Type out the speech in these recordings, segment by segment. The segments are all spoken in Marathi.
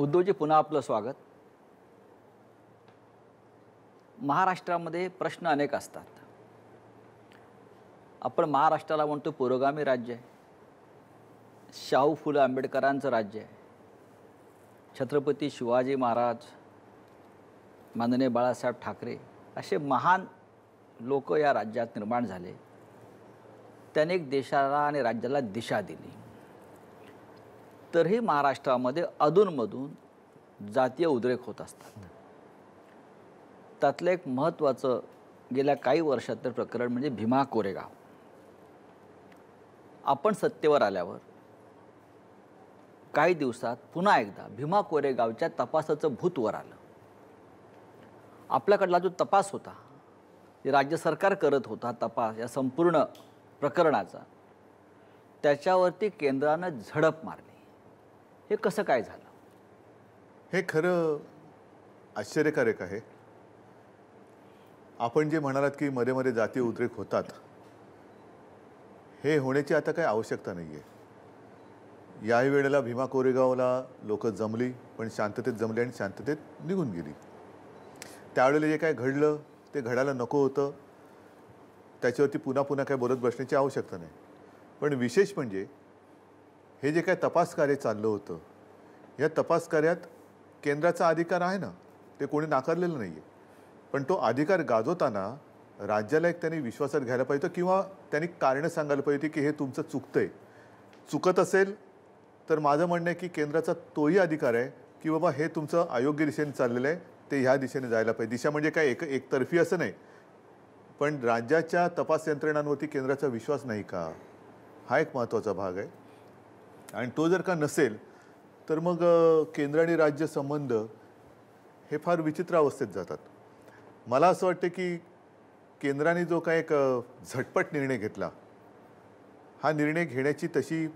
उद्धवजी पुन्हा आपलं स्वागत महाराष्ट्रामध्ये प्रश्न अनेक असतात आपण महाराष्ट्राला म्हणतो पुरोगामी राज्य आहे शाहू फुलं आंबेडकरांचं राज्य आहे छत्रपती शिवाजी महाराज माननीय बाळासाहेब ठाकरे असे महान लोक या राज्यात निर्माण झाले त्याने देशाला आणि राज्याला दिशा दिली तरी महाराष्ट्रामध्ये अधूनमधून जातीय उद्रेक होत असतात त्यातलं एक महत्त्वाचं गेल्या काही वर्षातलं प्रकरण म्हणजे भीमा कोरेगाव आपण सत्तेवर आल्यावर काही दिवसात पुन्हा एकदा भीमा कोरेगावच्या तपासाचं भूतवर आलं आपल्याकडला जो तपास होता राज्य सरकार करत होता तपास या संपूर्ण प्रकरणाचा त्याच्यावरती केंद्रानं झडप मारली हे कसं काय झालं हे खरं आश्चर्यकारक आहे आपण जे म्हणालात की मध्ये मध्ये जाती उद्रेक होतात हे होण्याची आता काही आवश्यकता नाही आहे याही वेळेला भीमा कोरेगावला लोक जमली पण शांततेत जमली आणि शांततेत निघून गेली त्यावेळेला जे काय घडलं ते घडायला नको होतं त्याच्यावरती पुन्हा पुन्हा काय बोलत बसण्याची आवश्यकता नाही पण विशेष म्हणजे हे जे काय तपास कार्य चाललं होतं या तपास कार्यात केंद्राचा अधिकार आहे ना ते कोणी नाकारलेलं नाही आहे पण तो अधिकार गाजवताना राज्याला एक त्यांनी विश्वासात घ्यायला पाहिजे किंवा त्यांनी कारणं सांगायला पाहिजे की हे तुमचं चुकतं आहे चुकत असेल तर माझं म्हणणं आहे की केंद्राचा तोही अधिकार आहे की बाबा हे तुमचं अयोग्य दिशेने चाललेलं आहे ते ह्या दिशेने जायला पाहिजे दिशा म्हणजे काय एक एकतर्फी असं नाही पण राज्याच्या तपास यंत्रणांवरती केंद्राचा विश्वास नाही का हा एक महत्त्वाचा भाग आहे आणि तो जर का नसेल तर मग केंद्र आणि राज्य संबंध हे फार विचित्र अवस्थेत जातात मला असं वाटतं की केंद्राने जो काय एक झटपट निर्णय घेतला हा निर्णय घेण्याची तशी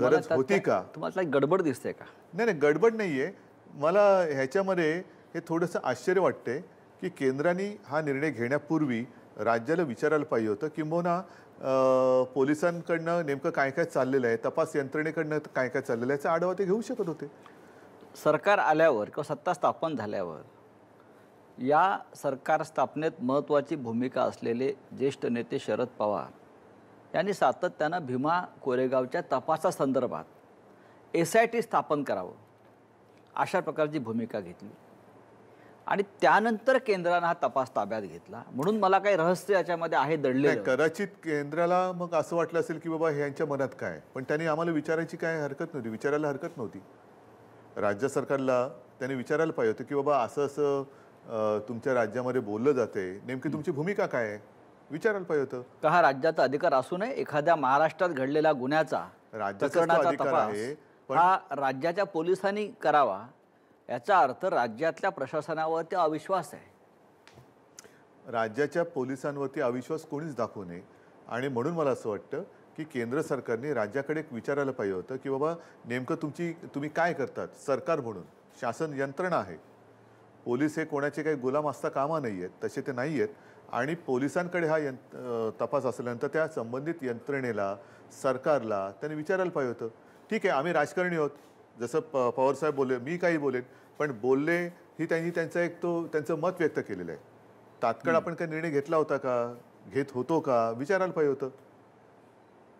गरज होती का तुम्हाला गडबड दिसते का नाही नाही गडबड नाहीये मला ह्याच्यामध्ये हे थोडंसं आश्चर्य वाटते की केंद्राने हा निर्णय घेण्यापूर्वी राज्याला विचारायला पाहिजे होतं किंबहुना पोलिसांकडनं नेमकं काय काय चाललेलं आहे तपास यंत्रणेकडनं काय काय चाललेलं आहे याचा आढावा ते घेऊ शकत होते सरकार आल्यावर किंवा सत्ता स्थापन झाल्यावर या सरकार स्थापनेत महत्त्वाची भूमिका असलेले ज्येष्ठ नेते शरद पवार यांनी सातत्यानं भीमा कोरेगावच्या तपासासंदर्भात एस आय टी स्थापन करावं अशा प्रकारची भूमिका घेतली आणि त्यानंतर केंद्रानं हा तपास ताब्यात घेतला म्हणून मला काही रहस्य याच्यामध्ये आहे दडले कदाचित केंद्राला मग असं वाटलं असेल की बाबा यांच्या मनात काय पण त्यांनी आम्हाला विचारायची काय हरकत नव्हती विचारायला हरकत नव्हती राज्य सरकारला त्यांनी विचारायला पाहिजे होतं की बाबा असं असं तुमच्या राज्यामध्ये बोललं जाते नेमकी तुमची भूमिका काय आहे विचारायला पाहिजे होतं का हा राज्याचा अधिकार असू नये एखाद्या महाराष्ट्रात घडलेला गुन्ह्याचा राज्याचा अधिकार आहे हा राज्याच्या पोलिसांनी करावा याचा अर्थ राज्यातल्या प्रशासनावरती अविश्वास आहे राज्याच्या पोलिसांवरती अविश्वास कोणीच दाखवू नये आणि म्हणून मला असं वाटतं की केंद्र सरकारने राज्याकडे एक विचारायला पाहिजे होतं की बाबा नेमकं तुमची तुम्ही काय करतात सरकार म्हणून शासन यंत्रणा आहे पोलीस हे कोणाचे काही गुलाम असता कामा नाही आहेत तसे ते नाही आहेत आणि पोलिसांकडे हा यंत तपास असल्यानंतर त्या संबंधित यंत्रणेला सरकारला त्यांनी विचारायला पाहिजे होतं ठीक आहे आम्ही राजकारणी आहोत जसं प पवारसाहेब बोलले मी काही बोलेन पण बोलले ही त्यांनी त्यांचा एक तो त्यांचं मत व्यक्त केलेलं आहे तात्काळ आपण काही निर्णय घेतला होता का घेत होतो का विचारायला पाहिजे होतं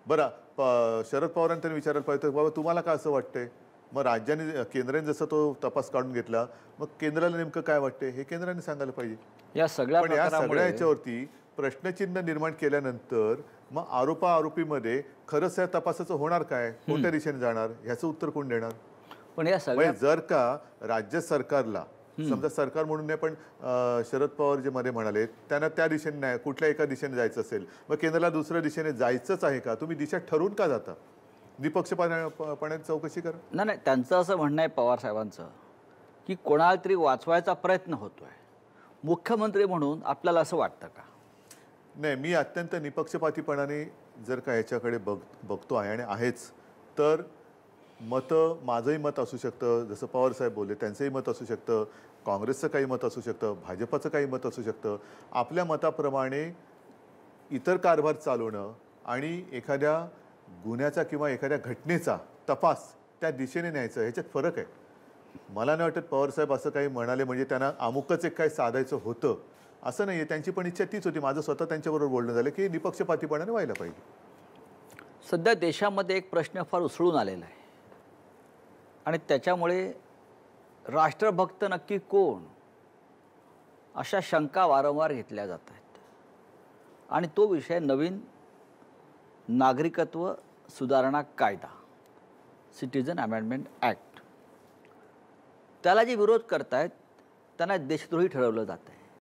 बरा प शरद पवारांनी त्यांनी विचारायला पाहिजे होतं बाबा तुम्हाला का असं वाटतंय मग राज्याने केंद्राने जसं तो तपास काढून घेतला मग केंद्राला नेमकं काय वाटते हे केंद्राने सांगायला पाहिजे या सगळ्या पण या सगळ्या याच्यावरती प्रश्नचिन्ह निर्माण केल्यानंतर मग आरोपा आरोपीमध्ये खरंच या तपासाचं होणार काय कोणत्या दिशेने जाणार ह्याचं उत्तर कोण देणार पण या सगळ्या म्हणजे जर का राज्य सरकारला समजा सरकार म्हणून पण शरद पवार जे मध्ये म्हणाले त्यांना त्या दिशेने नाही कुठल्या एका दिशेने जायचं असेल मग केंद्राला दुसऱ्या दिशेने जायचंच आहे का तुम्ही दिशा ठरवून का जाता पण चौकशी करा नाही नाही त्यांचं असं म्हणणं आहे पवार साहेबांचं की कोणाला तरी वाचवायचा प्रयत्न होतोय मुख्यमंत्री म्हणून आपल्याला असं वाटतं का नाही मी अत्यंत निपक्षपातीपणाने जर का याच्याकडे बघ बघतो आहे आणि आहेच तर मतं माझंही मत असू शकतं जसं पवारसाहेब बोलले त्यांचंही मत असू शकतं काँग्रेसचं काही मत असू शकतं भाजपाचं काही मत असू शकतं आपल्या मताप्रमाणे इतर कारभार चालवणं आणि एखाद्या गुन्ह्याचा किंवा एखाद्या घटनेचा तपास त्या दिशेने न्यायचा ह्याच्यात फरक आहे मला नाही वाटत पवारसाहेब असं काही म्हणाले म्हणजे त्यांना अमुकच एक काही साधायचं होतं असं नाही आहे त्यांची पण इच्छा तीच होती माझं स्वतः त्यांच्याबरोबर बोलणं झालं की निपक्षपातीपणाने व्हायला पाहिजे सध्या देशामध्ये एक प्रश्न फार उसळून आलेला आहे आणि त्याच्यामुळे राष्ट्रभक्त नक्की कोण अशा शंका वारंवार घेतल्या जात आहेत आणि तो विषय नवीन नागरिकत्व सुधारणा कायदा सिटीजन अमेंडमेंट ॲक्ट त्याला जे विरोध करत आहेत त्यांना देशद्रोही ठरवलं जात आहे